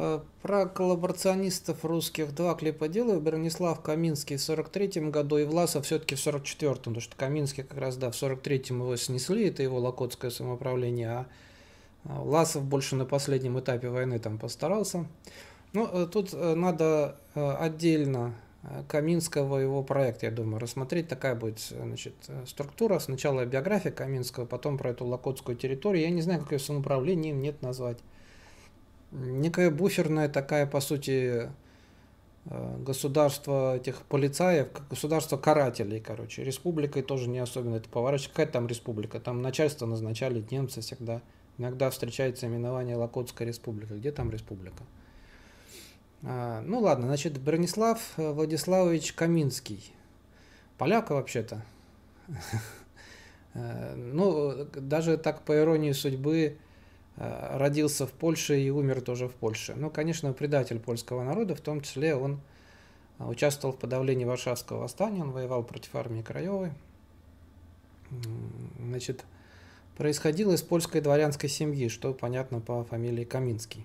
Э, про коллаборационистов русских два клипа делаю. Бернислав Каминский в 43-м году и Власов все-таки в 44-м, потому что Каминский как раз, да, в 43-м его снесли, это его локотское самоуправление, а, а Власов больше на последнем этапе войны там постарался. Ну, э, тут э, надо отдельно Каминского его проект, я думаю, рассмотреть. Такая будет значит, структура. Сначала биография Каминского, потом про эту локотскую территорию. Я не знаю, как ее самоуправлением нет назвать некая буферная такая, по сути, э, государство этих полицаев, государство карателей, короче. Республикой тоже не особенно это поворачивается. Какая там республика? Там начальство назначали немцы всегда. Иногда встречается именование Локотская республика. Где там республика? А, ну ладно, значит, Бронислав э, Владиславович Каминский. Поляка вообще-то. Э, ну, даже так по иронии судьбы, Э, родился в Польше и умер тоже в Польше. Ну, конечно, предатель польского народа, в том числе он э, участвовал в подавлении Варшавского восстания, он воевал против армии Краевой. Значит, происходило из польской дворянской семьи, что понятно по фамилии Каминский.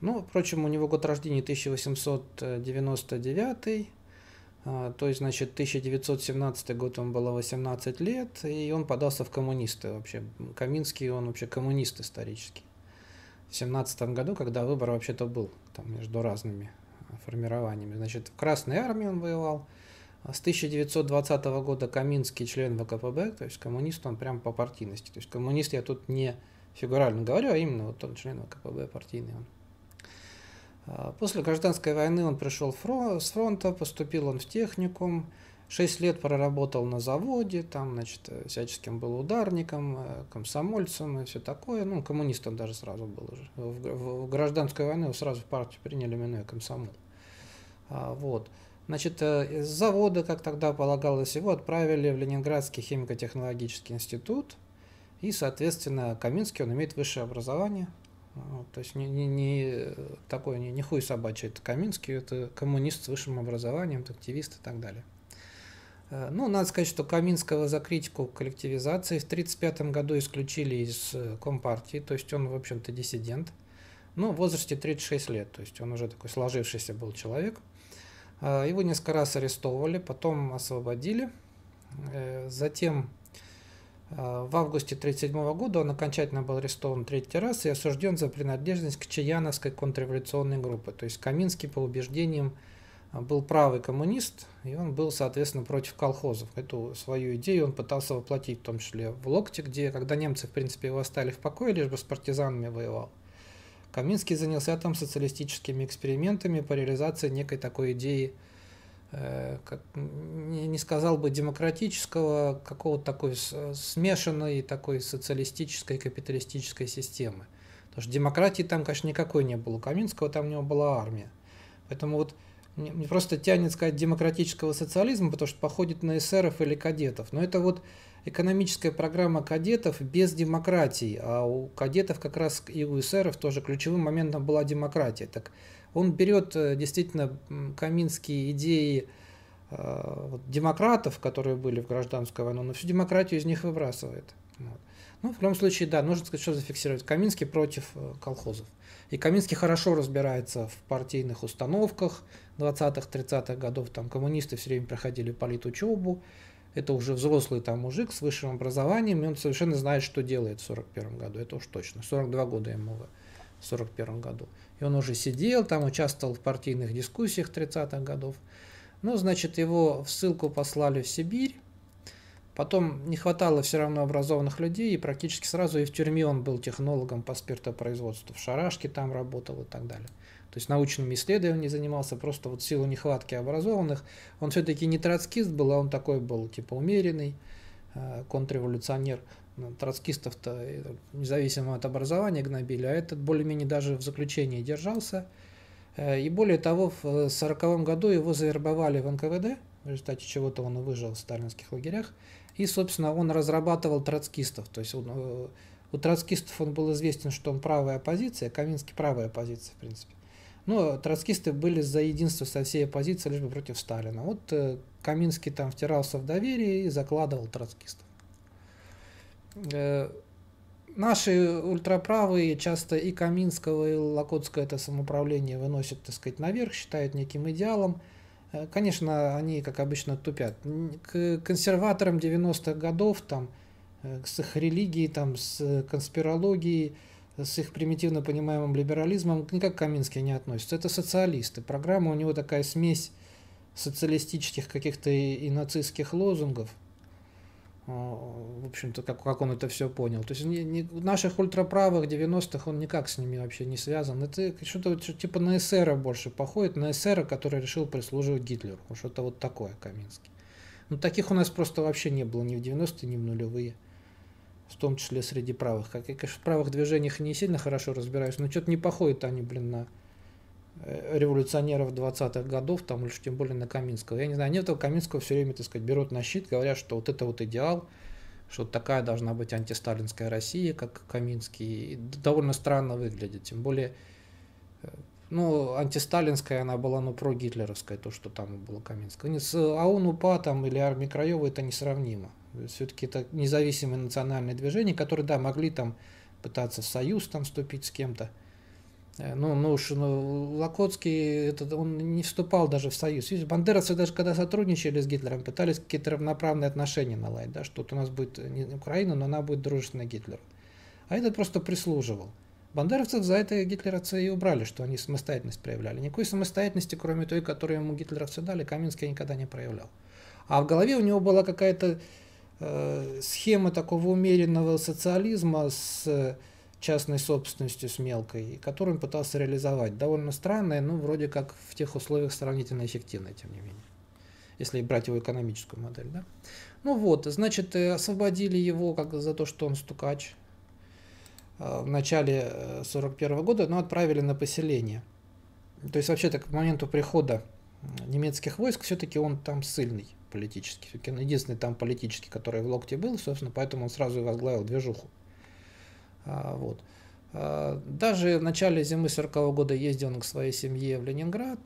Ну, впрочем, у него год рождения 1899 а, то есть, значит, 1917 год ему было 18 лет, и он подался в коммунисты вообще. Каминский, он вообще коммунист исторический. В 17 году, когда выбор вообще-то был там, между разными а, формированиями. Значит, в Красной армии он воевал. А с 1920 года Каминский член ВКПБ, то есть коммунист он прям по партийности. То есть коммунист я тут не фигурально говорю, а именно вот он член ВКПБ партийный он. А, после гражданской войны он пришел с фронта, поступил он в техникум, 6 лет проработал на заводе, там, значит, э, всяческим был ударником, э, комсомольцем и все такое. Ну, коммунистом даже сразу был уже. В, в гражданскую войну его сразу в партию приняли, именно комсомол. А, вот. Значит, с э, завода, как тогда полагалось, его отправили в Ленинградский химико-технологический институт. И, соответственно, Каминский, он имеет высшее образование – вот, то есть не, не, не такой не, не хуй собачий, это Каминский, это коммунист с высшим образованием, активист и так далее. Э, ну, надо сказать, что Каминского за критику коллективизации в 1935 году исключили из э, Компартии, то есть он, в общем-то, диссидент. Ну, в возрасте 36 лет, то есть он уже такой сложившийся был человек. Э, его несколько раз арестовывали, потом освободили. Затем а, в августе 1937 года он окончательно был арестован третий раз и осужден за принадлежность к Чаяновской контрреволюционной группе. То есть Каминский по убеждениям а, был правый коммунист, и он был, соответственно, против колхозов. Эту свою идею он пытался воплотить, в том числе в Локте, где, когда немцы, в принципе, его оставили в покое, лишь бы с партизанами воевал. Каминский занялся там социалистическими экспериментами по реализации некой такой идеи – Э, как, не сказал бы демократического, какого-то такой э, смешанной такой социалистической капиталистической системы. Потому что демократии там, конечно, никакой не было. У Каминского там у него была армия. Поэтому вот мне просто тянет сказать демократического социализма, потому что походит на эсеров или кадетов. Но это вот экономическая программа кадетов без демократии. А у кадетов как раз и у эсеров тоже ключевым моментом была демократия. Так он берет э, действительно каминские идеи э, демократов, которые были в гражданскую войну, но всю демократию из них выбрасывает. Вот. Ну, в любом случае, да, нужно сказать, что зафиксировать. Каминский против э, колхозов. И Каминский хорошо разбирается в партийных установках 20-30-х годов. Там коммунисты все время проходили политучебу. Это уже взрослый там мужик с высшим образованием, и он совершенно знает, что делает в 41 году. Это уж точно. 42 года ему в 1941 году. И он уже сидел там, участвовал в партийных дискуссиях 30-х годов. Ну, значит, его в ссылку послали в Сибирь. Потом не хватало все равно образованных людей, и практически сразу и в тюрьме он был технологом по спиртопроизводству. В шарашке там работал и так далее. То есть научными исследованиями занимался, просто вот в силу нехватки образованных. Он все-таки не троцкист был, а он такой был, типа, умеренный, э, контрреволюционер. Ну, троцкистов-то независимо от образования гнобили, а этот более-менее даже в заключении держался. Э, и более того, в 1940 году его завербовали в НКВД, в результате чего-то он выжил в сталинских лагерях. И, собственно, он разрабатывал троцкистов. То есть он, э, у троцкистов он был известен, что он правая оппозиция, Каминский правая оппозиция, в принципе. Но ну, троцкисты были за единство со всей оппозицией, лишь бы против Сталина. Вот э, Каминский там втирался в доверие и закладывал троцкистов. Э, наши ультраправые часто и Каминского, и Локотское это самоуправление выносят, так сказать, наверх, считают неким идеалом. Э, конечно, они, как обычно, тупят. К консерваторам 90-х годов, там, э, с их религией, там, с конспирологией, с их примитивно понимаемым либерализмом никак Каминский не относится. Это социалисты. Программа у него такая смесь социалистических каких-то и, и нацистских лозунгов – в общем-то, как, как он это все понял. То есть не, не, наших ультраправых 90-х он никак с ними вообще не связан. Это что-то типа на эсера больше походит, на эсера, который решил прислуживать Гитлеру. Что-то вот такое Каминский. Но ну, таких у нас просто вообще не было ни в 90-е, ни в нулевые. В том числе среди правых. Как я, конечно, в правых движениях не сильно хорошо разбираюсь, но что-то не походят они, блин, на Э, революционеров 20-х годов, там, или тем более на Каминского. Я не знаю, они этого Каминского все время, так сказать, берут на щит, говорят, что вот это вот идеал, что такая должна быть антисталинская Россия, как Каминский. И довольно странно выглядит, тем более, э, ну, антисталинская она была, ну, прогитлеровская, то, что там было Каминского. Нет, с АУН УПА там или армии Краева это несравнимо. Все-таки это независимые национальные движения, которые, да, могли там пытаться в союз там вступить с кем-то, Э, ну, ну уж ну, Локоцкий, этот, он не вступал даже в союз. Видишь, бандеровцы даже когда сотрудничали с Гитлером, пытались какие-то равноправные отношения наладить, да, что вот у нас будет э, не Украина, но она будет дружественной Гитлеру. А этот просто прислуживал. Бандеровцев за это гитлеровцы и убрали, что они самостоятельность проявляли. Никакой самостоятельности, кроме той, которую ему гитлеровцы дали, Каминский никогда не проявлял. А в голове у него была какая-то э, схема такого умеренного социализма с э, частной собственностью с мелкой, которую он пытался реализовать. Довольно странное, но вроде как в тех условиях сравнительно эффективное, тем не менее если брать его экономическую модель, да. Ну вот, значит, э, освободили его как за то, что он стукач э, в начале 41 э, года, но отправили на поселение. То есть вообще так к моменту прихода немецких войск все-таки он там сильный политически. Все-таки он единственный там политический, который в локте был, собственно, поэтому он сразу и возглавил движуху. А, вот. А, даже в начале зимы 40 года ездил он к своей семье в Ленинград.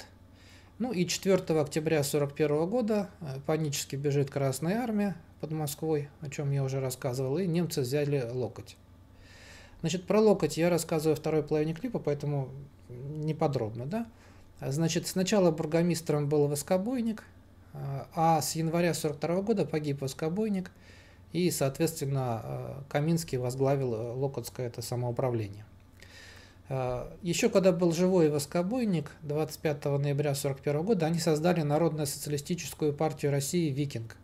Ну и 4 октября 41 года э, панически бежит Красная Армия под Москвой, о чем я уже рассказывал, и немцы взяли локоть. Значит, про локоть я рассказываю второй половине клипа, поэтому неподробно, да? Значит, сначала бургомистром был воскобойник, а, а с января 42 года погиб воскобойник – и, соответственно, э, Каминский возглавил э, Локотское это самоуправление. Э, Еще когда был живой Воскобойник, 25 ноября 1941 года, они создали Народную социалистическую партию России «Викинг».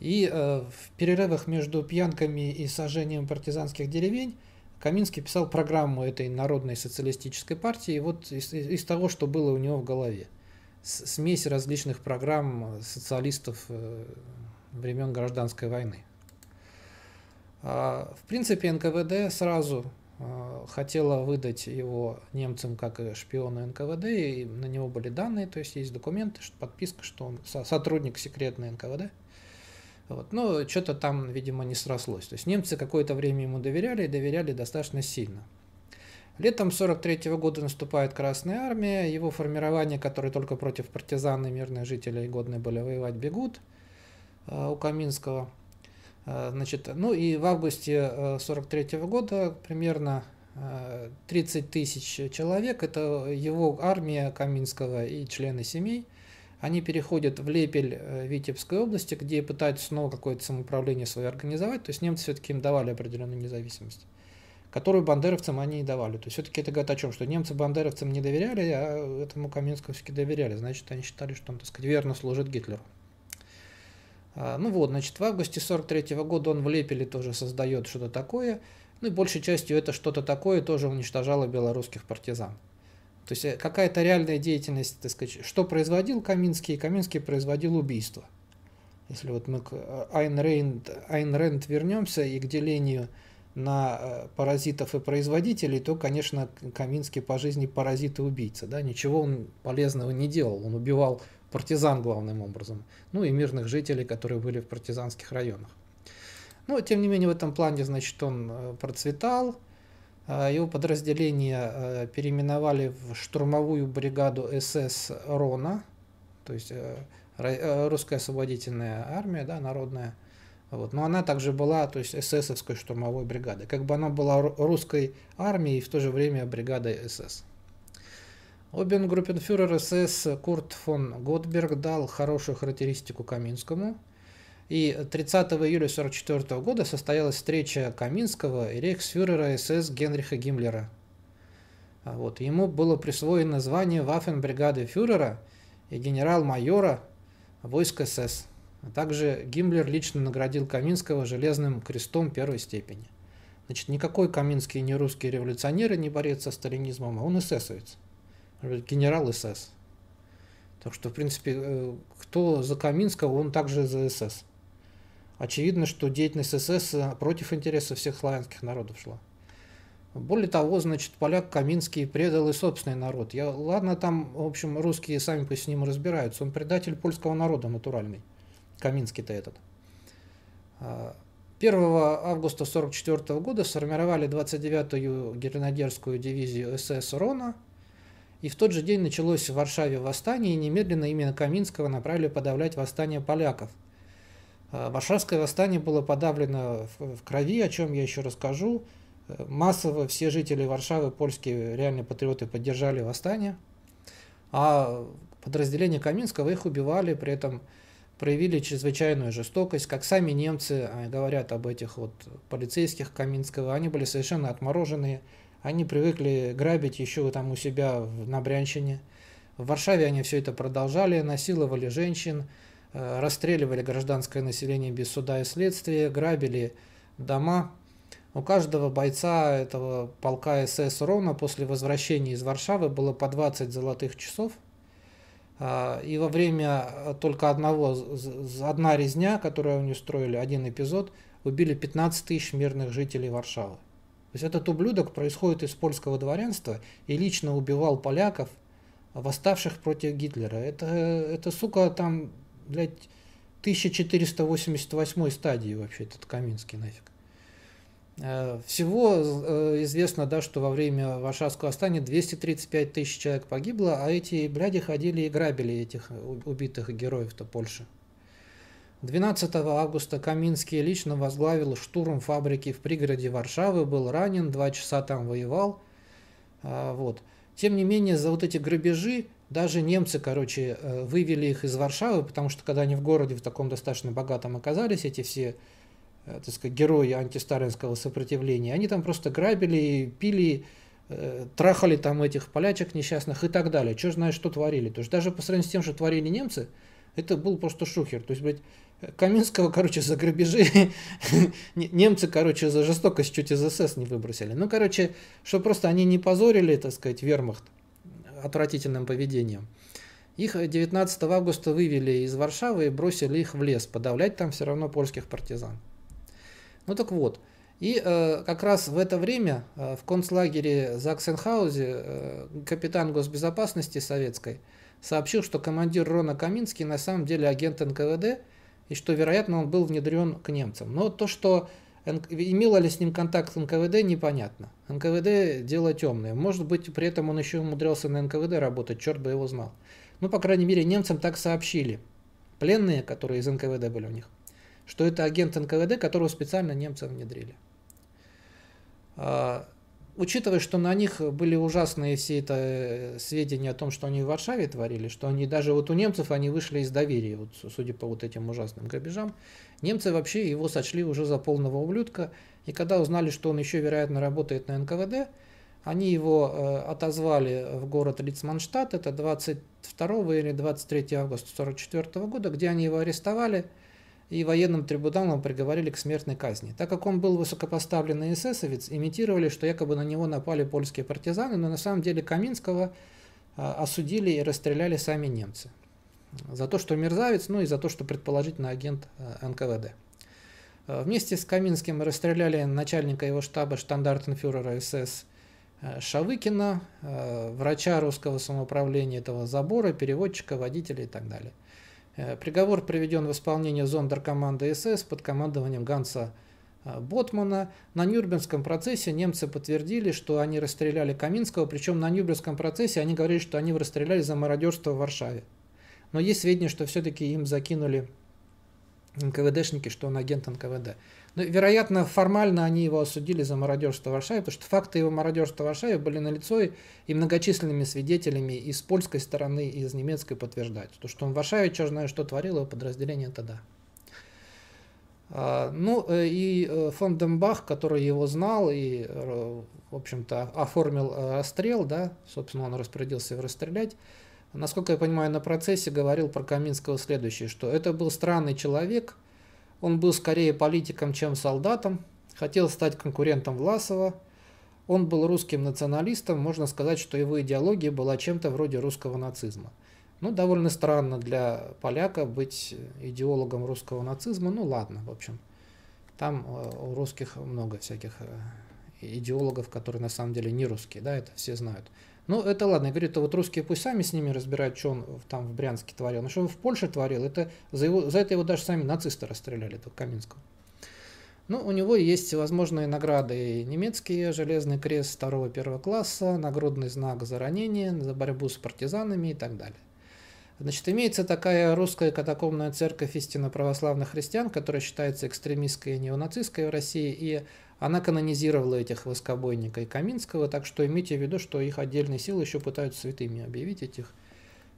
И в перерывах между пьянками и сожжением партизанских деревень Каминский писал программу этой Народной социалистической партии, вот из, из того, что было у него в голове. С, смесь различных программ социалистов времен гражданской войны. А, в принципе, НКВД сразу а, хотела выдать его немцам как шпиона НКВД, и на него были данные, то есть есть документы, подписка, что он сотрудник секретной НКВД. Вот. Но что-то там, видимо, не срослось. То есть немцы какое-то время ему доверяли, и доверяли достаточно сильно. Летом 1943 года наступает Красная Армия, его формирование, которое только против партизан и мирных жителей годны были воевать, бегут а, у Каминского – Э, значит, ну и в августе 43 э, года примерно 30 э, тысяч человек, это его армия Каминского и члены семей, они переходят в Лепель Витебской области, где пытаются снова какое-то самоуправление свое организовать, то есть немцы все-таки им давали определенную независимость которую бандеровцам они и давали. То есть все-таки это говорит о чем, что немцы бандеровцам не доверяли, а этому Каминскому все-таки доверяли. Значит, они считали, что он, так сказать, верно служит Гитлеру. А, ну вот, значит, в августе 43 -го года он в Лепеле тоже создает что-то такое, ну и большей частью это что-то такое тоже уничтожало белорусских партизан. То есть э, какая-то реальная деятельность, так сказать, что производил Каминский? Каминский производил убийство. Если вот мы к э, Айн Рейнд, Айн Рейнд вернемся и к делению на э, паразитов и производителей, то, конечно, Каминский по жизни паразит и убийца. Да? Ничего он полезного не делал. Он убивал партизан главным образом, ну и мирных жителей, которые были в партизанских районах. Но, тем не менее, в этом плане, значит, он э, процветал, а его подразделение э, переименовали в штурмовую бригаду СС Рона, то есть э, русская освободительная армия, да, народная. Вот. Но она также была, то есть эсэсовской штурмовой бригадой. Как бы она была русской армией и в то же время бригадой СС. Обенгруппенфюрер СС Курт фон Готберг дал хорошую характеристику Каминскому, и 30 июля 1944 года состоялась встреча Каминского и рейхсфюрера СС Генриха Гиммлера. А вот, ему было присвоено звание Ваффенбригады фюрера и генерал-майора войск СС. А также Гиммлер лично наградил Каминского железным крестом первой степени. Значит, никакой Каминский не русский революционер и не борец со сталинизмом, а он эсэсовец генерал СС. Так что, в принципе, э, кто за Каминского, он также за СС. Очевидно, что деятельность СС э, против интересов всех славянских народов шла. Более того, значит, поляк Каминский предал и собственный народ. Я, ладно, там, в общем, русские сами по с ним разбираются. Он предатель польского народа натуральный. Каминский-то этот. 1 а, августа 1944 года сформировали 29-ю гренадерскую дивизию СС «Рона», и в тот же день началось в Варшаве восстание, и немедленно именно Каминского направили подавлять восстание поляков. Э, Варшавское восстание было подавлено в крови, о чем я еще расскажу. Э, массово все жители Варшавы, польские реальные патриоты, поддержали восстание, а подразделения Каминского их убивали, при этом проявили чрезвычайную жестокость, как сами немцы э, говорят об этих вот полицейских Каминского, они были совершенно отмороженные, они привыкли грабить еще там у себя на Брянщине. В Варшаве они все это продолжали, насиловали женщин, э, расстреливали гражданское население без суда и следствия, грабили дома. У каждого бойца этого полка СС Рона после возвращения из Варшавы было по 20 золотых часов. А, и во время э, только одного, одна резня, которую они устроили, один эпизод, убили 15 тысяч мирных жителей Варшавы. То есть этот ублюдок происходит из польского дворянства и лично убивал поляков, восставших против Гитлера. Это, это сука, там, блядь, 1488 стадии вообще этот Каминский нафиг. Э, всего э, известно, да, что во время Варшавского восстания 235 тысяч человек погибло, а эти бляди ходили и грабили этих убитых героев-то Польши. 12 августа Каминский лично возглавил штурм фабрики в пригороде Варшавы, был ранен, два часа там воевал. А, вот. Тем не менее, за вот эти грабежи даже немцы, короче, э, вывели их из Варшавы, потому что когда они в городе в таком достаточно богатом оказались, эти все, э, так сказать, герои антисталинского сопротивления, они там просто грабили, пили, э, трахали там этих полячек несчастных и так далее. Чего знаешь, что творили. То есть даже по сравнению с тем, что творили немцы, это был просто шухер. То есть, блядь, Каминского, короче, за грабежи, немцы, короче, за жестокость чуть из СС не выбросили. Ну, короче, что просто они не позорили, так сказать, вермахт отвратительным поведением. Их 19 августа вывели из Варшавы и бросили их в лес, подавлять там все равно польских партизан. Ну так вот, и э, как раз в это время э, в концлагере Заксенхаузе э, капитан госбезопасности советской сообщил, что командир Рона Каминский на самом деле агент НКВД – и что, вероятно, он был внедрен к немцам. Но то, что имела ли с ним контакт НКВД, непонятно. НКВД – дело темное. Может быть, при этом он еще умудрился на НКВД работать, черт бы его знал. Ну, по крайней мере, немцам так сообщили. Пленные, которые из НКВД были у них, что это агент НКВД, которого специально немцам внедрили. А, учитывая, что на них были ужасные все это э, сведения о том, что они в Варшаве творили, что они даже вот у немцев они вышли из доверия, вот, судя по вот этим ужасным грабежам, немцы вообще его сочли уже за полного ублюдка, и когда узнали, что он еще, вероятно, работает на НКВД, они его э, отозвали в город Лицманштадт, это 22 или 23 августа 1944 года, где они его арестовали – и военным трибуналом приговорили к смертной казни. Так как он был высокопоставленный эсэсовец, имитировали, что якобы на него напали польские партизаны, но на самом деле Каминского а, осудили и расстреляли сами немцы. За то, что мерзавец, ну и за то, что предположительно агент а, НКВД. А, вместе с Каминским расстреляли начальника его штаба штандартенфюрера СС Шавыкина, врача русского самоуправления этого забора, переводчика, водителя и так далее. Э, приговор приведен в исполнение зондеркоманды СС под командованием Ганса э, Ботмана. На Нюрнбергском процессе немцы подтвердили, что они расстреляли Каминского, причем на Нюрнбергском процессе они говорили, что они его расстреляли за мародерство в Варшаве. Но есть сведения, что все-таки им закинули НКВДшники, что он агент НКВД. Ну, вероятно, формально они его осудили за мародерство в Варшаве, потому что факты его мародерства в Варшаве были налицо и многочисленными свидетелями и с польской стороны, и с немецкой подтверждать. То, что он в Варшаве, черт знает, что творил его подразделение тогда. А, ну э, и э, фон Дембах, который его знал и, э, в общем-то, оформил расстрел, да, собственно, он распорядился его расстрелять, насколько я понимаю, на процессе говорил про Каминского следующее, что это был странный человек – он был скорее политиком, чем солдатом, хотел стать конкурентом Власова. Он был русским националистом, можно сказать, что его идеология была чем-то вроде русского нацизма. Ну, довольно странно для поляка быть идеологом русского нацизма, ну ладно, в общем. Там э, у русских много всяких э, идеологов, которые на самом деле не русские, да, это все знают. Ну, это ладно, я говорю, это вот русские пусть сами с ними разбирают, что он там в Брянске творил. Но что он в Польше творил, это за, его, за это его даже сами нацисты расстреляли, этого Каминского. Ну, у него есть возможные награды немецкие, железный крест второго первого класса, нагрудный знак за ранение, за борьбу с партизанами и так далее. Значит, имеется такая русская катакомная церковь истинно православных христиан, которая считается экстремистской и неонацистской в России, и она канонизировала этих воскобойника и Каминского, так что имейте в виду, что их отдельные силы еще пытаются святыми объявить этих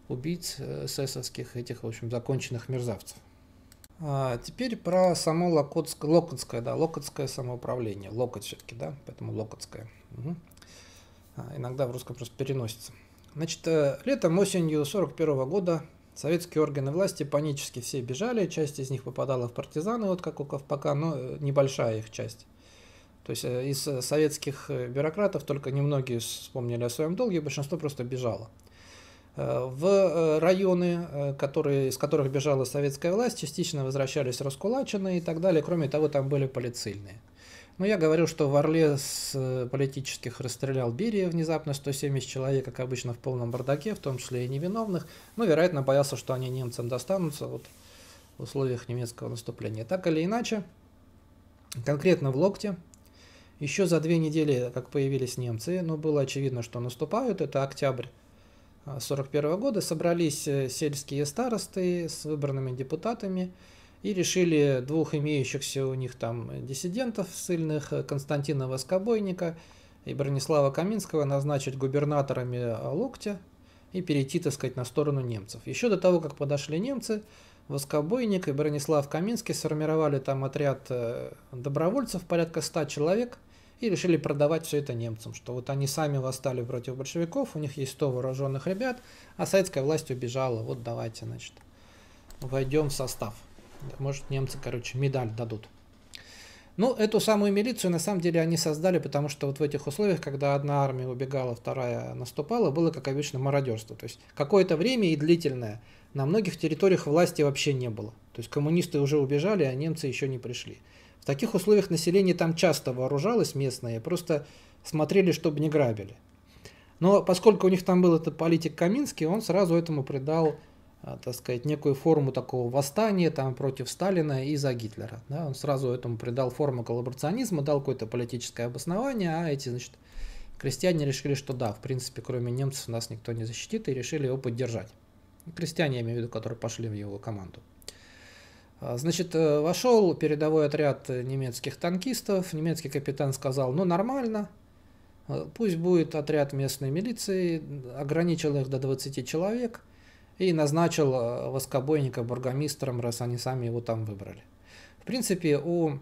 убийц э, эсэсовских, этих, в общем, законченных мерзавцев. А теперь про само Локотское, Локотское, да, Локотское самоуправление. Локоть все-таки, да, поэтому Локотское. Угу. А, иногда в русском просто переносится. Значит, э, летом, осенью 41 года советские органы власти панически все бежали, часть из них попадала в партизаны, вот как у Ковпака, но э, небольшая их часть. То есть э, из э, советских э, бюрократов только немногие вспомнили о своем долге, большинство просто бежало. В районы, которые, из которых бежала советская власть, частично возвращались раскулаченные и так далее. Кроме того, там были полицейные. Но я говорю, что в Орле с политических расстрелял Берия внезапно 170 человек, как обычно, в полном бардаке, в том числе и невиновных. Но, ну, вероятно, боялся, что они немцам достанутся вот, в условиях немецкого наступления. Так или иначе, конкретно в Локте еще за две недели, как появились немцы, но ну, было очевидно, что наступают, это октябрь 1941 а, года, собрались э, сельские старосты с выбранными депутатами и решили двух имеющихся у них там диссидентов сильных э, Константина Воскобойника и Бронислава Каминского, назначить губернаторами Локтя и перейти, так сказать, на сторону немцев. Еще до того, как подошли немцы, Воскобойник и Бронислав Каминский сформировали там отряд э, добровольцев, порядка ста человек, и решили продавать все это немцам, что вот они сами восстали против большевиков, у них есть 100 вооруженных ребят, а советская власть убежала, вот давайте, значит, войдем в состав. Может, немцы, короче, медаль дадут. Ну, эту самую милицию на самом деле они создали, потому что вот в этих условиях, когда одна армия убегала, вторая наступала, было, как обычно, мародерство. То есть какое-то время и длительное. На многих территориях власти вообще не было. То есть коммунисты уже убежали, а немцы еще не пришли. В таких условиях население там часто вооружалось местное, просто смотрели, чтобы не грабили. Но поскольку у них там был этот политик Каминский, он сразу этому придал а, так сказать, некую форму такого восстания там, против Сталина и за Гитлера. Да? Он сразу этому придал форму коллаборационизма, дал какое-то политическое обоснование, а эти, значит, крестьяне решили, что да, в принципе, кроме немцев нас никто не защитит, и решили его поддержать. Крестьяне, я имею в виду, которые пошли в его команду. А, значит, э, вошел передовой отряд немецких танкистов, немецкий капитан сказал, ну нормально, э, пусть будет отряд местной милиции, ограничил их до 20 человек – и назначил э, воскобойника бургомистром, раз они сами его там выбрали. В принципе, у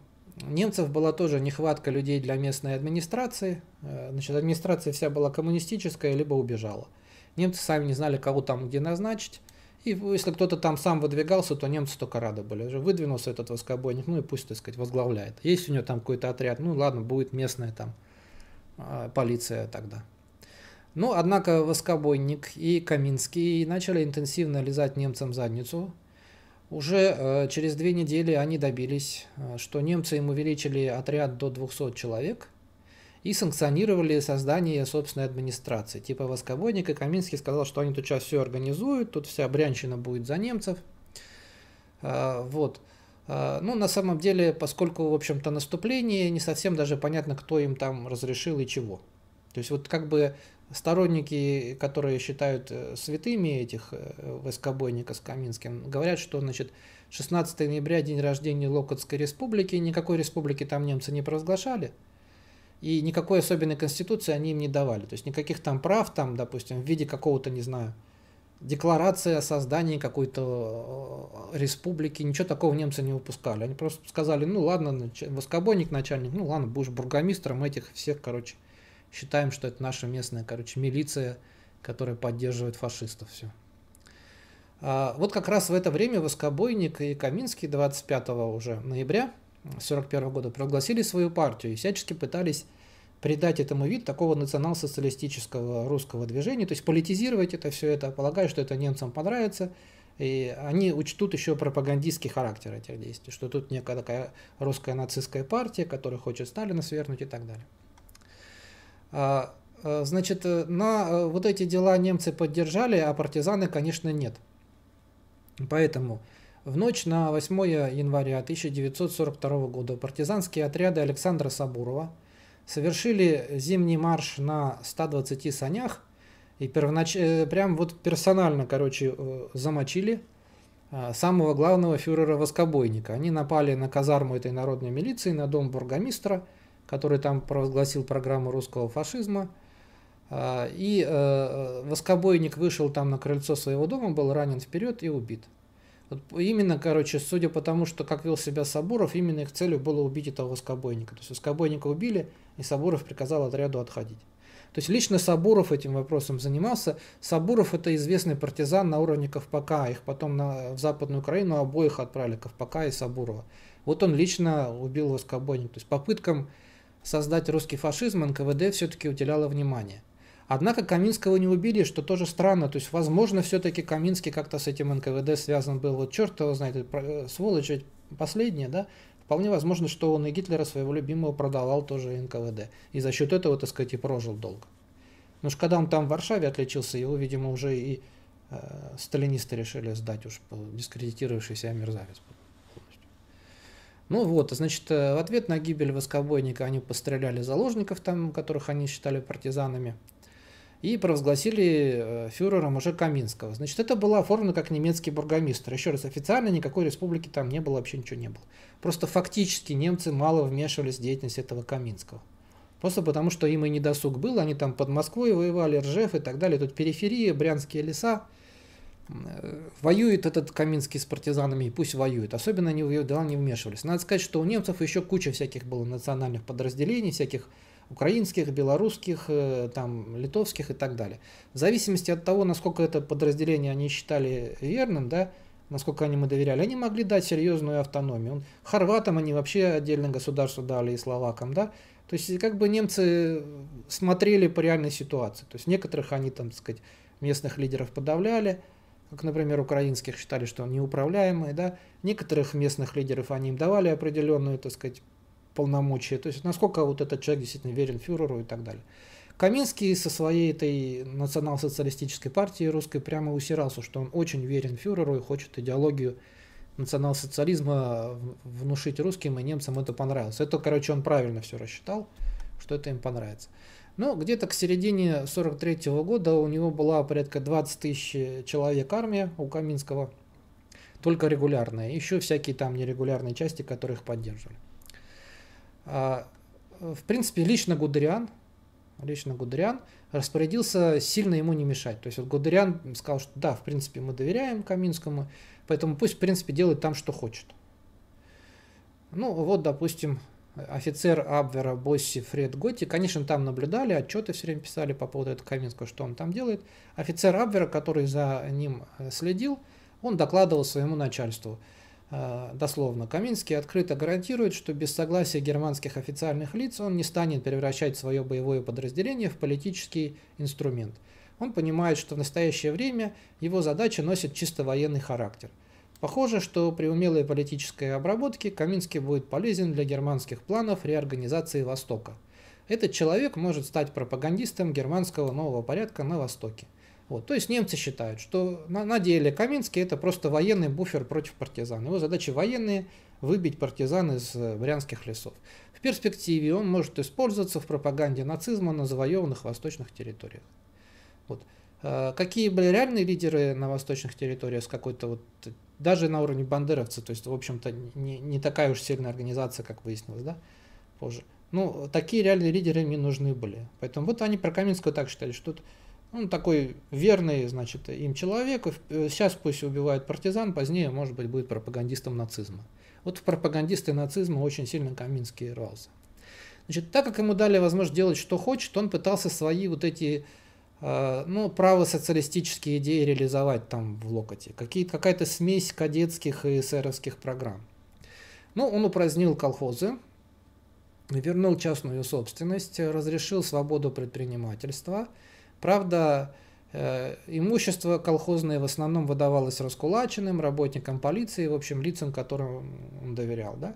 немцев была тоже нехватка людей для местной администрации. Э, значит, администрация вся была коммунистическая, либо убежала. Немцы сами не знали, кого там где назначить. И если кто-то там сам выдвигался, то немцы только рады были. Выдвинулся этот воскобойник, ну и пусть, так сказать, возглавляет. Есть у него там какой-то отряд, ну ладно, будет местная там э, полиция тогда. Ну, однако Воскобойник и Каминский начали интенсивно лизать немцам задницу. Уже э, через две недели они добились, э, что немцы им увеличили отряд до 200 человек и санкционировали создание собственной администрации. Типа Воскобойник и Каминский сказал, что они тут сейчас все организуют, тут вся брянщина будет за немцев. Э, вот. Э, ну, на самом деле, поскольку, в общем-то, наступление, не совсем даже понятно, кто им там разрешил и чего. То есть вот как бы сторонники, которые считают э, святыми этих э, воскобойников с Каминским, говорят, что значит, 16 ноября, день рождения Локотской республики, никакой республики там немцы не провозглашали, и никакой особенной конституции они им не давали. То есть никаких там прав, там, допустим, в виде какого-то, не знаю, декларации о создании какой-то э, республики, ничего такого немцы не выпускали. Они просто сказали, ну ладно, воскобойник начальник, ну ладно, будешь бургомистром этих всех, короче, считаем, что это наша местная, короче, милиция, которая поддерживает фашистов все. А, вот как раз в это время Воскобойник и Каминский 25 уже ноября 1941 года прогласили свою партию и всячески пытались придать этому вид такого национал-социалистического русского движения, то есть политизировать это все это, полагая, что это немцам понравится, и они учтут еще пропагандистский характер этих действий, что тут некая такая русская нацистская партия, которая хочет Сталина свернуть и так далее. А, а, значит, э, на э, вот эти дела немцы поддержали, а партизаны, конечно, нет. Поэтому в ночь на 8 января 1942 года партизанские отряды Александра Сабурова совершили зимний марш на 120 санях и первонач... Э, прям вот персонально, короче, замочили самого главного фюрера-воскобойника. Они напали на казарму этой народной милиции, на дом бургомистра – который там провозгласил программу русского фашизма. А, и э, э, воскобойник вышел там на крыльцо своего дома, был ранен вперед и убит. Вот именно, короче, судя по тому, что как вел себя Сабуров, именно их целью было убить этого воскобойника. То есть воскобойника убили, и Сабуров приказал отряду отходить. То есть лично Сабуров этим вопросом занимался. Сабуров это известный партизан на уровне Ковпака. Их потом на, в Западную Украину обоих отправили, Ковпака и Сабурова. Вот он лично убил воскобойника. То есть попыткам создать русский фашизм, НКВД все-таки уделяло внимание. Однако Каминского не убили, что тоже странно. То есть, возможно, все-таки Каминский как-то с этим НКВД связан был. Вот черт его знает, э, сволочь ведь последняя, да? Вполне возможно, что он и Гитлера своего любимого продавал тоже НКВД. И за счет этого, так сказать, и прожил долго. Ну уж когда он там в Варшаве отличился, его, видимо, уже и э, сталинисты решили сдать, уж дискредитировавшийся мерзавец был. Ну вот, значит, э, в ответ на гибель воскобойника они постреляли заложников там, которых они считали партизанами, и провозгласили э, фюрера уже Каминского. Значит, это было оформлено как немецкий бургомистр. Еще раз, официально никакой республики там не было, вообще ничего не было. Просто фактически немцы мало вмешивались в деятельность этого Каминского. Просто потому, что им и недосуг был, они там под Москвой воевали, Ржев и так далее. Тут периферия, Брянские леса – Э, воюет этот Каминский с партизанами, и пусть воюет. Особенно они в дела не вмешивались. Надо сказать, что у немцев еще куча всяких было национальных подразделений, всяких украинских, белорусских, э, там, литовских и так далее. В зависимости от того, насколько это подразделение они считали верным, да, насколько они ему доверяли, они могли дать серьезную автономию. Хорватам они вообще отдельное государство дали и словакам, да. То есть как бы немцы смотрели по реальной ситуации. То есть некоторых они там, так сказать, местных лидеров подавляли, как, например, украинских считали, что они неуправляемый, да, некоторых местных лидеров они им давали определенную, так сказать, полномочия, то есть насколько вот этот человек действительно верен фюреру и так далее. Каминский со своей этой национал-социалистической партией русской прямо усирался, что он очень верен фюреру и хочет идеологию национал-социализма внушить русским и немцам это понравилось. Это, короче, он правильно все рассчитал, что это им понравится. Но ну, где-то к середине 43 -го года у него была порядка 20 тысяч человек армия у Каминского, только регулярная, еще всякие там нерегулярные части, которые их поддерживали. А, в принципе, лично Гудериан, лично Гудериан распорядился сильно ему не мешать. То есть вот Гудериан сказал, что да, в принципе, мы доверяем Каминскому, поэтому пусть, в принципе, делает там, что хочет. Ну, вот, допустим, офицер Абвера Босси Фред Готти, конечно, там наблюдали, отчеты все время писали по поводу этого Каминского, что он там делает. Офицер Абвера, который за ним э, следил, он докладывал своему начальству. Э, дословно, Каминский открыто гарантирует, что без согласия германских официальных лиц он не станет превращать свое боевое подразделение в политический инструмент. Он понимает, что в настоящее время его задача носит чисто военный характер – Похоже, что при умелой политической обработке Каминский будет полезен для германских планов реорганизации Востока. Этот человек может стать пропагандистом германского нового порядка на Востоке. Вот. То есть немцы считают, что на, на деле Каминский это просто военный буфер против партизан. Его задача военные выбить партизан из э, брянских лесов. В перспективе он может использоваться в пропаганде нацизма на завоеванных восточных территориях. Вот. А какие были реальные лидеры на восточных территориях с какой-то вот даже на уровне бандеровца, то есть, в общем-то, не, не такая уж сильная организация, как выяснилось, да, позже. Ну, такие реальные лидеры им нужны были. Поэтому вот они про Каминского так считали, что тут он ну, такой верный, значит, им человек, э, сейчас пусть убивает партизан, позднее, может быть, будет пропагандистом нацизма. Вот в пропагандисты нацизма очень сильно Каминский рвался. Значит, так как ему дали возможность делать, что хочет, он пытался свои вот эти Э, ну, право социалистические идеи реализовать там в Локоте. Какая-то смесь кадетских и эсеровских программ. Ну, он упразднил колхозы, вернул частную собственность, разрешил свободу предпринимательства. Правда, э, имущество колхозное в основном выдавалось раскулаченным, работникам полиции, в общем, лицам, которым он доверял, да,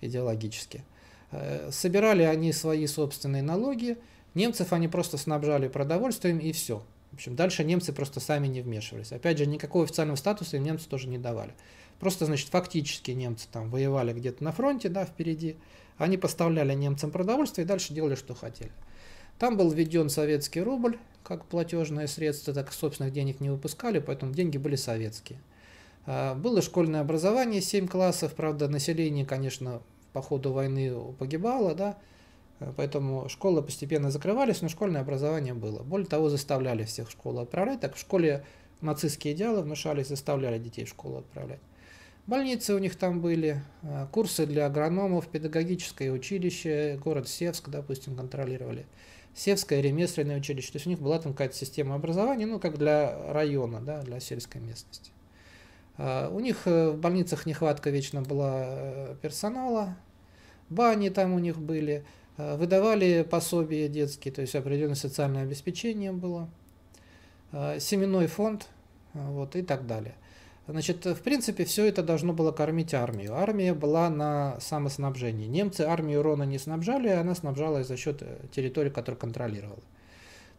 идеологически. Э, собирали они свои собственные налоги – Немцев они просто снабжали продовольствием и все. В общем, дальше немцы просто сами не вмешивались. Опять же, никакого официального статуса им немцы тоже не давали. Просто, значит, фактически немцы там воевали где-то на фронте, да, впереди. Они поставляли немцам продовольствие и дальше делали, что хотели. Там был введен советский рубль как платежное средство, так как собственных денег не выпускали, поэтому деньги были советские. А, было школьное образование, 7 классов, правда, население, конечно, по ходу войны погибало, да, Э, поэтому школы постепенно закрывались, но школьное образование было. Более того, заставляли всех в школу отправлять. Так в школе нацистские идеалы внушались, заставляли детей в школу отправлять. Больницы у них там были, э, курсы для агрономов, педагогическое училище, город Севск, допустим, контролировали. Севское ремесленное училище. То есть у них была там какая-то система образования, ну, как для района, да, для сельской местности. Э, у них в больницах нехватка вечно была персонала, бани там у них были – Э, выдавали пособия детские, то есть определенное социальное обеспечение было, э, семенной фонд э, вот, и так далее. Значит, в принципе, все это должно было кормить армию. Армия была на самоснабжении. Немцы армию Рона не снабжали, она снабжалась за счет территории, которую контролировала.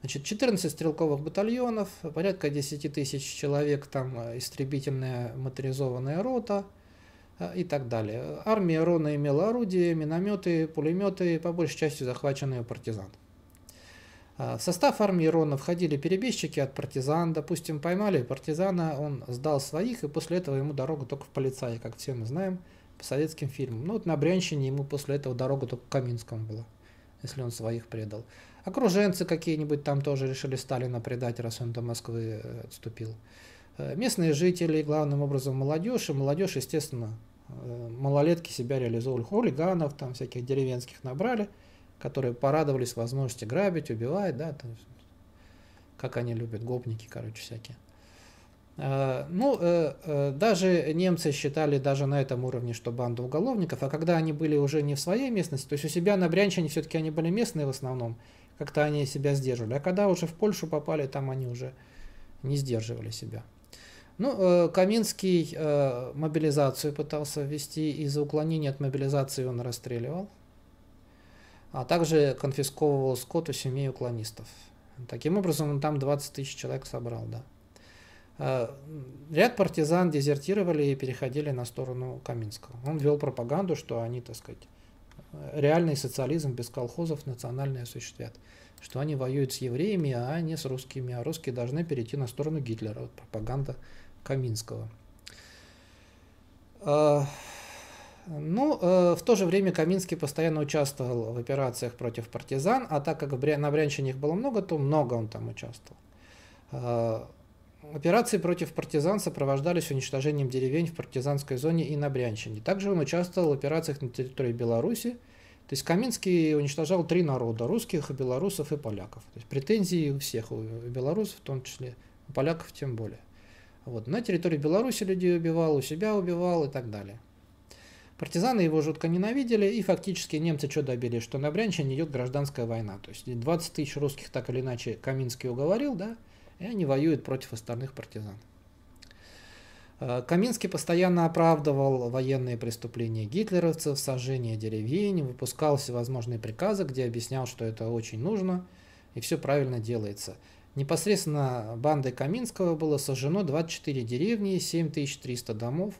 Значит, 14 стрелковых батальонов, порядка 10 тысяч человек, там истребительная моторизованная рота – Э, и так далее. Армия Рона имела орудия, минометы, пулеметы, по большей части захваченные у партизан. Э, в состав армии Рона входили перебежчики от партизан, допустим, поймали партизана, он сдал своих, и после этого ему дорога только в полицаи, как все мы знаем по советским фильмам. Ну вот на Брянщине ему после этого дорога только к Каминскому была, если он своих предал. Окруженцы какие-нибудь там тоже решили Сталина предать, раз он до Москвы э, отступил. Местные жители, главным образом молодежь, и молодежь, естественно, Э, малолетки себя реализовывали, хулиганов там всяких деревенских набрали, которые порадовались возможности грабить, убивать, да, там, как они любят, гопники, короче, всякие. Э, ну, э, даже немцы считали даже на этом уровне, что банда уголовников, а когда они были уже не в своей местности, то есть у себя на Брянщине все-таки они были местные в основном, как-то они себя сдерживали, а когда уже в Польшу попали, там они уже не сдерживали себя. Ну, э, Каминский э, мобилизацию пытался ввести, из-за уклонения от мобилизации он расстреливал, а также конфисковывал скот у семей уклонистов. Таким образом, он там 20 тысяч человек собрал, да. Э, ряд партизан дезертировали и переходили на сторону Каминского. Он вел пропаганду, что они, так сказать, реальный социализм без колхозов национальный осуществят. Что они воюют с евреями, а не с русскими, а русские должны перейти на сторону Гитлера. Вот пропаганда Каминского. А, ну, э, в то же время Каминский постоянно участвовал в операциях против партизан, а так как на Брянщине их было много, то много он там участвовал. А, операции против партизан сопровождались уничтожением деревень в партизанской зоне и на Брянщине. Также он участвовал в операциях на территории Беларуси. То есть Каминский уничтожал три народа – русских, белорусов и поляков. То есть претензии у всех, у белорусов в том числе, у поляков тем более. Вот. На территории Беларуси людей убивал, у себя убивал и так далее. Партизаны его жутко ненавидели, и фактически немцы что добились, что на Брянщине идет гражданская война. То есть 20 тысяч русских так или иначе Каминский уговорил, да, и они воюют против остальных партизан. Э, Каминский постоянно оправдывал военные преступления гитлеровцев, сожжение деревень, выпускал всевозможные приказы, где объяснял, что это очень нужно и все правильно делается – Непосредственно бандой Каминского было сожжено 24 деревни, 7300 домов.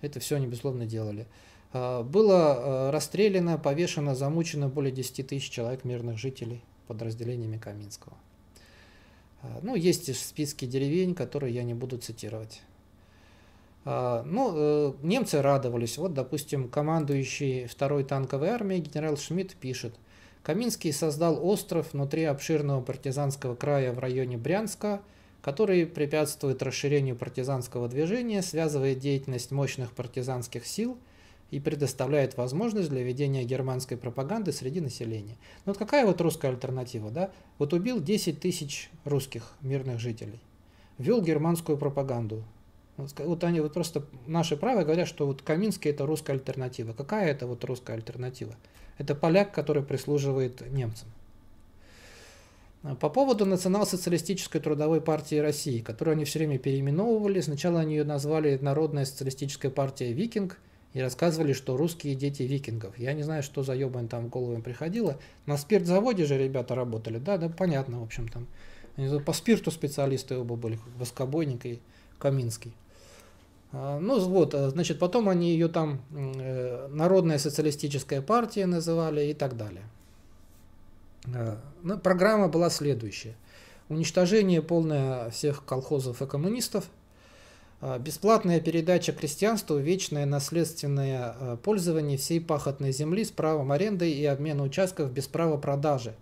Это все они, безусловно, делали. А, было а, расстреляно, повешено, замучено более 10 тысяч человек мирных жителей подразделениями Каминского. А, ну, есть в списке деревень, которые я не буду цитировать. Ну, э, немцы радовались. Вот, допустим, командующий второй танковой армией генерал Шмидт пишет. Каминский создал остров внутри обширного партизанского края в районе Брянска, который препятствует расширению партизанского движения, связывает деятельность мощных партизанских сил и предоставляет возможность для ведения германской пропаганды среди населения. Но ну вот какая вот русская альтернатива, да? Вот убил 10 тысяч русских мирных жителей, вел германскую пропаганду, вот они вот просто наши правые говорят, что вот Каминский это русская альтернатива. Какая это вот русская альтернатива? Это поляк, который прислуживает немцам. А, по поводу Национал-социалистической трудовой партии России, которую они все время переименовывали, сначала они ее назвали Народная социалистическая партия «Викинг», и рассказывали, что русские дети викингов. Я не знаю, что за ебань там в голову им приходило. На спиртзаводе же ребята работали, да, да, понятно, в общем, там. По спирту специалисты оба были, воскобойник и Каминский. А, ну вот, а, значит, потом они ее там э, Народная социалистическая партия называли и так далее. А, ну, программа была следующая. Уничтожение полное всех колхозов и коммунистов, бесплатная передача крестьянству, вечное наследственное пользование всей пахотной земли с правом аренды и обмена участков без права продажи.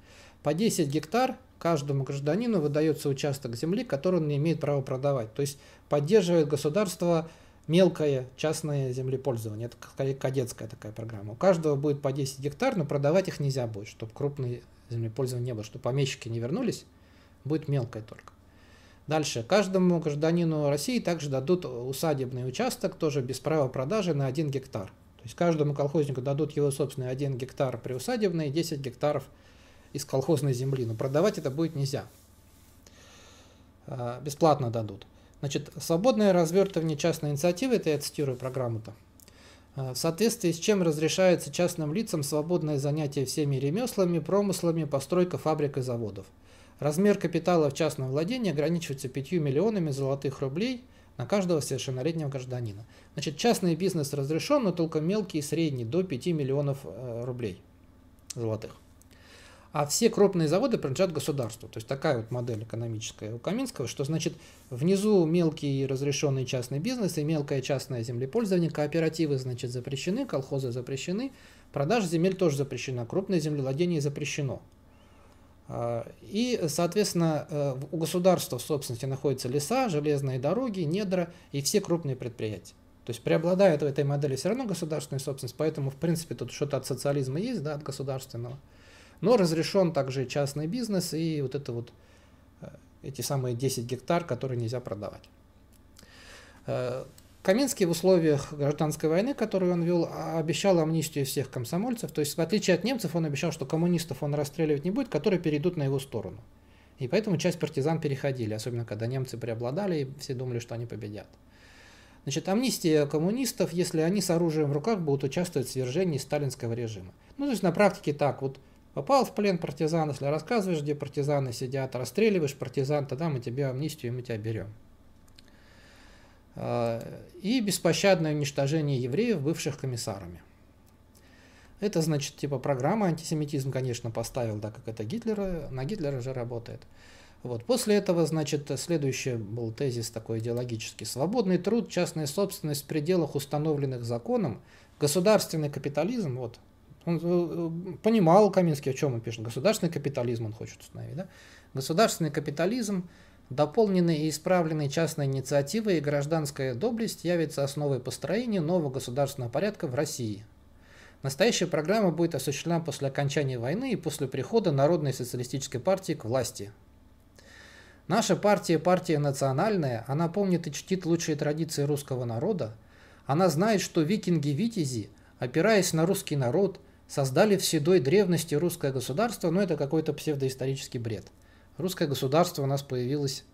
По 10 гектар – каждому гражданину выдается участок земли, который он не имеет права продавать. То есть поддерживает государство мелкое частное землепользование. Это скорее кадетская такая программа. У каждого будет по 10 гектар, но продавать их нельзя будет, чтобы крупные землепользования не было, чтобы помещики не вернулись, будет мелкое только. Дальше. Каждому гражданину России также дадут усадебный участок, тоже без права продажи, на 1 гектар. То есть каждому колхознику дадут его собственный 1 гектар приусадебный и 10 гектаров – из колхозной земли, но продавать это будет нельзя. А, бесплатно дадут. Значит, свободное развертывание частной инициативы, это я цитирую программу-то, а, в соответствии с чем разрешается частным лицам свободное занятие всеми ремеслами, промыслами, постройка фабрик и заводов. Размер капитала в частном владении ограничивается 5 миллионами золотых рублей на каждого совершеннолетнего гражданина. Значит, частный бизнес разрешен, но только мелкий и средний, до 5 миллионов э, рублей золотых а все крупные заводы принадлежат государству. То есть такая вот модель экономическая у Каминского, что значит внизу мелкий разрешенный частный бизнес и мелкое частное землепользование, кооперативы, значит, запрещены, колхозы запрещены, продажа земель тоже запрещена, крупное землевладение запрещено. А, и, соответственно, э, у государства в собственности находятся леса, железные дороги, недра и все крупные предприятия. То есть преобладает в этой модели все равно государственная собственность, поэтому, в принципе, тут что-то от социализма есть, да, от государственного. Но разрешен также частный бизнес и вот это вот э, эти самые 10 гектар, которые нельзя продавать. Э, Каменский в условиях гражданской войны, которую он вел, а, обещал амнистию всех комсомольцев. То есть, в отличие от немцев, он обещал, что коммунистов он расстреливать не будет, которые перейдут на его сторону. И поэтому часть партизан переходили, особенно когда немцы преобладали, и все думали, что они победят. Значит, амнистия коммунистов, если они с оружием в руках будут участвовать в свержении сталинского режима. Ну, то есть на практике так, вот Попал в плен партизан, если рассказываешь, где партизаны сидят, расстреливаешь партизан, тогда мы тебе амнистию, мы тебя берем. А, и беспощадное уничтожение евреев, бывших комиссарами. Это значит, типа, программа антисемитизм, конечно, поставил, да, как это Гитлера, на Гитлера же работает. Вот. После этого, значит, следующий был тезис такой идеологический. Свободный труд, частная собственность в пределах, установленных законом, государственный капитализм, вот, он э, э, понимал Каминский, о чем он пишет. Государственный капитализм он хочет установить. Да? Государственный капитализм, дополненный и исправленный частной инициативой и гражданская доблесть явится основой построения нового государственного порядка в России. Настоящая программа будет осуществлена после окончания войны и после прихода Народной социалистической партии к власти. Наша партия – партия национальная, она помнит и чтит лучшие традиции русского народа, она знает, что викинги-витязи, опираясь на русский народ – создали в седой древности русское государство, но это какой-то псевдоисторический бред. Русское государство у нас появилось,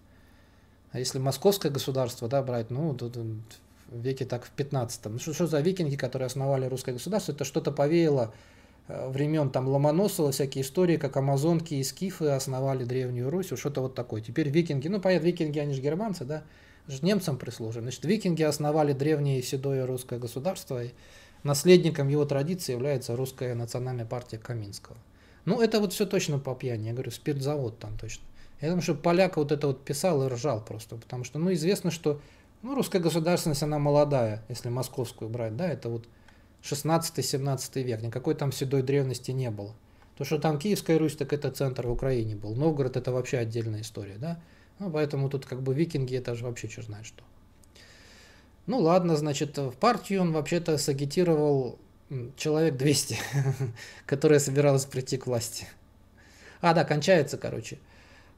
а если московское государство, да, брать, ну, тут в веке так в 15-м. Ну, что, что за викинги, которые основали русское государство? Это что-то повеяло э, времен там Ломоносова, всякие истории, как амазонки и скифы основали Древнюю Русь, что-то вот такое. Теперь викинги, ну, понятно, викинги, они же германцы, да, же немцам прислуживают. Значит, викинги основали древнее седое русское государство, и наследником его традиции является русская национальная партия Каминского. Ну, это вот все точно по пьяни. Я говорю, спиртзавод там точно. Я думаю, что поляк вот это вот писал и ржал просто, потому что, ну, известно, что ну, русская государственность, она молодая, если московскую брать, да, это вот 16-17 век, никакой там седой древности не было. То, что там Киевская Русь, так это центр в Украине был. Новгород это вообще отдельная история, да. Ну, поэтому тут как бы викинги, это же вообще черт знает что. Ну ладно, значит, в партию он вообще-то сагитировал человек 200, которая собиралась прийти к власти. А, да, кончается, короче.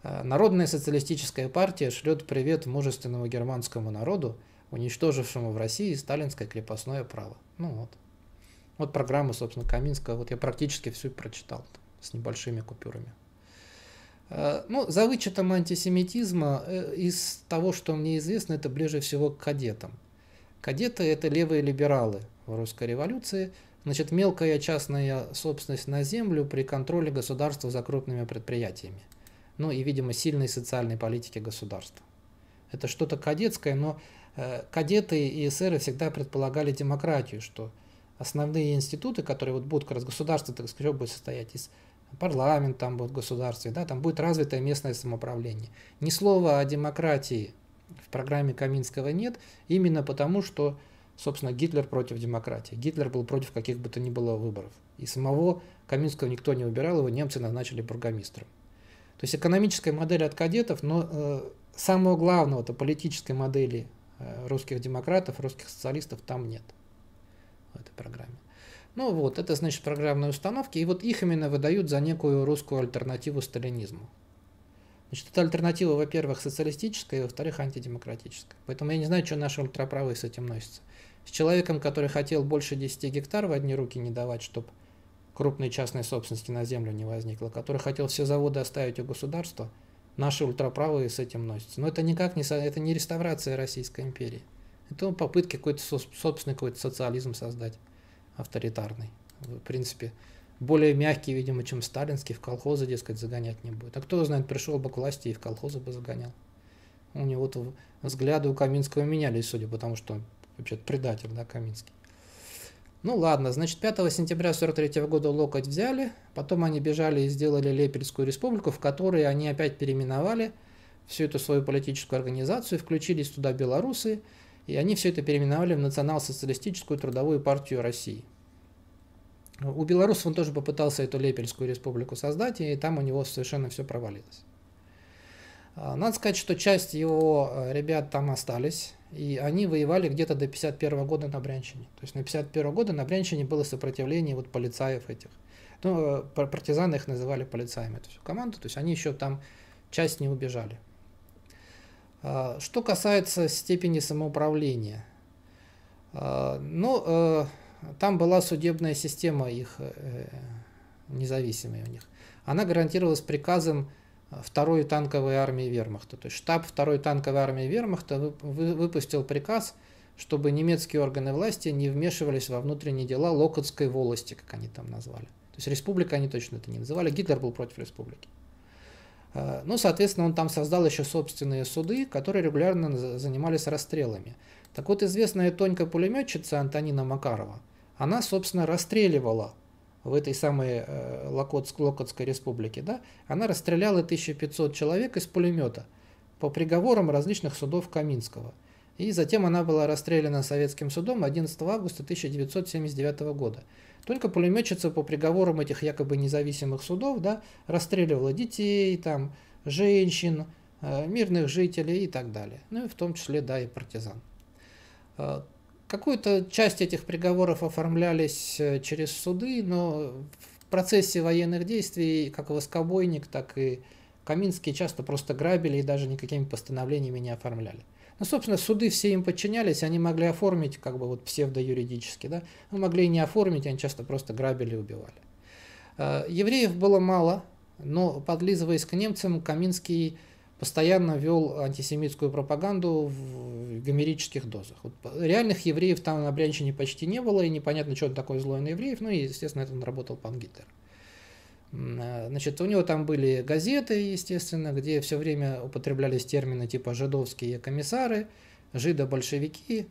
А, Народная социалистическая партия шлет привет мужественному германскому народу, уничтожившему в России сталинское крепостное право. Ну вот. Вот программу, собственно, Каминского, вот я практически всю прочитал, с небольшими купюрами. А, ну, за вычетом антисемитизма, э, из того, что мне известно, это ближе всего к кадетам – Кадеты – это левые либералы в русской революции. Значит, мелкая частная собственность на землю при контроле государства за крупными предприятиями. Ну и, видимо, сильной социальной политики государства. Это что-то кадетское, но э, кадеты и эсеры всегда предполагали демократию, что основные институты, которые вот будут как раз государство, так сказать, будет состоять из парламент там будет государство, да, там будет развитое местное самоуправление. Ни слова о демократии в программе Каминского нет, именно потому, что, собственно, Гитлер против демократии. Гитлер был против каких бы то ни было выборов. И самого Каминского никто не выбирал, его немцы назначили бургомистром. То есть экономическая модель от кадетов, но э, самого главного это политической модели э, русских демократов, русских социалистов там нет в этой программе. Ну вот, это значит программные установки, и вот их именно выдают за некую русскую альтернативу сталинизму. Значит, это альтернатива, во-первых, социалистическая, и, во-вторых, антидемократическая. Поэтому я не знаю, что наши ультраправые с этим носятся. С человеком, который хотел больше 10 гектар в одни руки не давать, чтобы крупной частной собственности на землю не возникло, который хотел все заводы оставить у государства, наши ультраправые с этим носятся. Но это никак не, это не реставрация Российской империи. Это попытки какой-то собственный какой-то социализм создать авторитарный. В принципе, более мягкий, видимо, чем сталинский, в колхозы, дескать, загонять не будет. А кто знает, пришел бы к власти и в колхозы бы загонял. У него взгляды у Каминского менялись, судя по тому, что он вообще предатель, да, Каминский. Ну ладно, значит, 5 сентября 1943 года локоть взяли, потом они бежали и сделали Лепельскую республику, в которой они опять переименовали всю эту свою политическую организацию, включились туда белорусы, и они все это переименовали в Национал-социалистическую трудовую партию России – у белорусов он тоже попытался эту Лепельскую республику создать, и там у него совершенно все провалилось. А, надо сказать, что часть его э, ребят там остались, и они воевали где-то до 51 года на Брянщине. То есть на 51 года на Брянщине было сопротивление вот полицаев этих. Ну, э, партизаны их называли полицаями, эту всю команду, то есть они еще там часть не убежали. А, что касается степени самоуправления, а, ну, э, там была судебная система их э, независимая у них. Она гарантировалась приказом э, второй танковой армии вермахта. То есть штаб второй танковой армии вермахта выпустил приказ, чтобы немецкие органы власти не вмешивались во внутренние дела Локотской волости, как они там назвали. То есть республика они точно это не называли, Гитлер был против республики. Э, ну, соответственно, он там создал еще собственные суды, которые регулярно занимались расстрелами. Так вот, известная тонкая пулеметчица Антонина Макарова – она, собственно, расстреливала в этой самой э, Локотск, Локотской республике, да, она расстреляла 1500 человек из пулемета по приговорам различных судов Каминского. И затем она была расстреляна советским судом 11 августа 1979 года. Только пулеметчица по приговорам этих якобы независимых судов да, расстреливала детей, там, женщин, э, мирных жителей и так далее. Ну и в том числе, да, и партизан. Э, Какую-то часть этих приговоров оформлялись э, через суды, но в процессе военных действий как воскобойник, так и Каминский часто просто грабили и даже никакими постановлениями не оформляли. Ну, собственно, суды все им подчинялись, они могли оформить как бы вот псевдо-юридически, да, но ну, могли и не оформить, они часто просто грабили и убивали. Э, евреев было мало, но подлизываясь к немцам, Каминский постоянно вел антисемитскую пропаганду в гомерических дозах. Вот реальных евреев там на Брянщине почти не было, и непонятно, что он такой злой на евреев, ну и, естественно, это он работал пан Гитлер. А, значит, у него там были газеты, естественно, где все время употреблялись термины типа «жидовские комиссары», «жидо-большевики»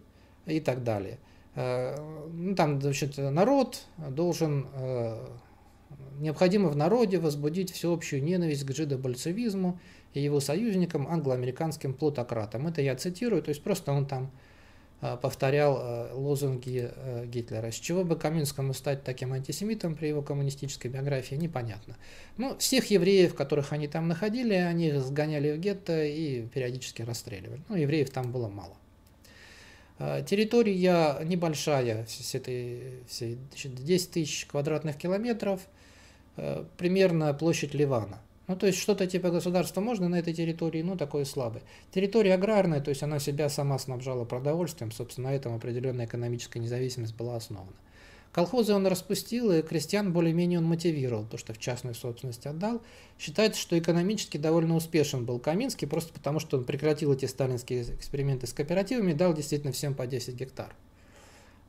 и так далее. А, ну, там, значит, народ должен э, Необходимо в народе возбудить всеобщую ненависть к джидо-большевизму и его союзникам, англоамериканским плутократам. Это я цитирую, то есть просто он там э, повторял э, лозунги э, Гитлера. С чего бы Каминскому стать таким антисемитом при его коммунистической биографии, непонятно. Но ну, всех евреев, которых они там находили, они сгоняли в гетто и периодически расстреливали. Ну, евреев там было мало. Территория небольшая, с этой, 10 тысяч квадратных километров – Э, примерно площадь Ливана. Ну, то есть что-то типа государства можно на этой территории, но такое слабое. Территория аграрная, то есть она себя сама снабжала продовольствием, собственно, на этом определенная экономическая независимость была основана. Колхозы он распустил, и крестьян более-менее он мотивировал, то, что в частную собственность отдал. Считается, что экономически довольно успешен был Каминский, просто потому что он прекратил эти сталинские эксперименты с кооперативами и дал действительно всем по 10 гектар.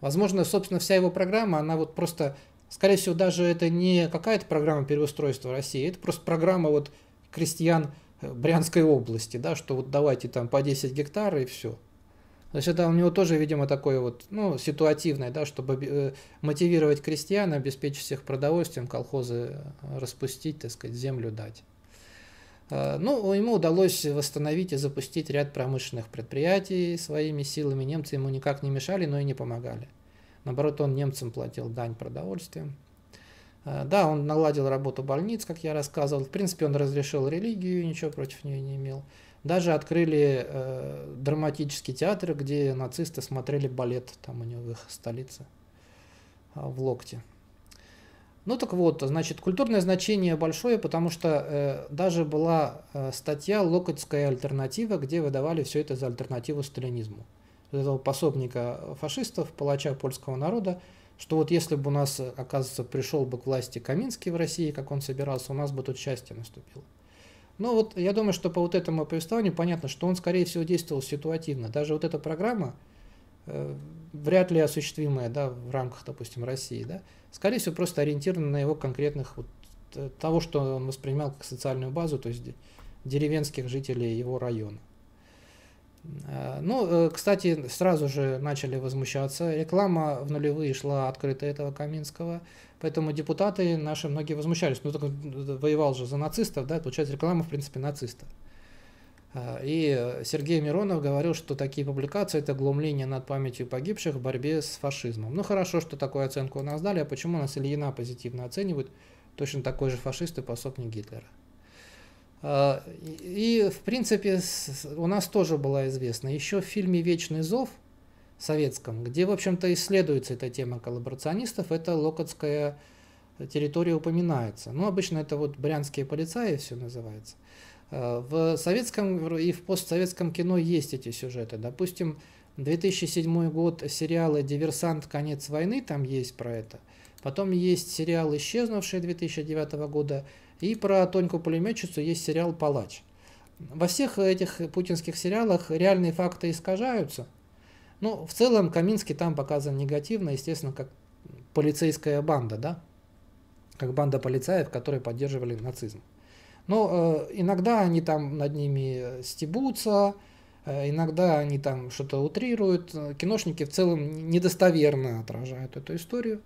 Возможно, собственно, вся его программа, она вот просто Скорее всего, даже это не какая-то программа переустройства России, это просто программа вот крестьян э, Брянской области, да, что вот давайте там по 10 гектар и все. То есть это у него тоже, видимо, такое вот, ну, ситуативное, да, чтобы э, мотивировать крестьян, обеспечить всех продовольствием, колхозы э, распустить, так сказать, землю дать. Ну, ему удалось восстановить и запустить ряд промышленных предприятий своими силами. Немцы ему никак не мешали, но и не помогали. Наоборот, он немцам платил дань продовольствием. Э, да, он наладил работу больниц, как я рассказывал. В принципе, он разрешил религию, ничего против нее не имел. Даже открыли э, драматический театр, где нацисты смотрели балет, там у него в их столице, э, в Локте. Ну так вот, значит, культурное значение большое, потому что э, даже была э, статья «Локотская альтернатива», где выдавали все это за альтернативу сталинизму этого пособника фашистов, палача польского народа, что вот если бы у нас, оказывается, пришел бы к власти Каминский в России, как он собирался, у нас бы тут счастье наступило. Но вот я думаю, что по вот этому повествованию понятно, что он, скорее всего, действовал ситуативно. Даже вот эта программа, э, вряд ли осуществимая да, в рамках, допустим, России, да, скорее всего, просто ориентирована на его конкретных вот, э, того, что он воспринимал как социальную базу, то есть деревенских жителей его района. Э, ну, э, кстати, сразу же начали возмущаться. Реклама в нулевые шла открыто этого Каминского, поэтому депутаты наши многие возмущались. Ну, так э, воевал же за нацистов, да, получается, реклама, в принципе, нациста. И Сергей Миронов говорил, что такие публикации – это глумление над памятью погибших в борьбе с фашизмом. Ну, хорошо, что такую оценку у нас дали, а почему нас Ильина позитивно оценивают? Точно такой же фашист и пособник Гитлера. А, и, в принципе, у нас тоже была известна еще в фильме «Вечный зов» советском, где, в общем-то, исследуется эта тема коллаборационистов, это локотская территория упоминается. Ну, обычно это вот брянские полицаи все называется. А, в советском и в постсоветском кино есть эти сюжеты. Допустим, 2007 год сериалы «Диверсант. Конец войны» там есть про это. Потом есть сериал «Исчезнувшие» 2009 года – и про Тоньку-пулеметчицу есть сериал «Палач». Во всех этих путинских сериалах реальные факты искажаются. Ну, в целом, Каминский там показан негативно, естественно, как полицейская банда, да? Как банда полицаев, которые поддерживали нацизм. Но э, иногда они там над ними стебутся, э, иногда они там что-то утрируют. Киношники в целом недостоверно отражают эту историю.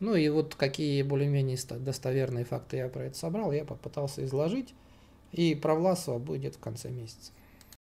Ну и вот какие более-менее достоверные факты я про это собрал, я попытался изложить. И про Власова будет в конце месяца.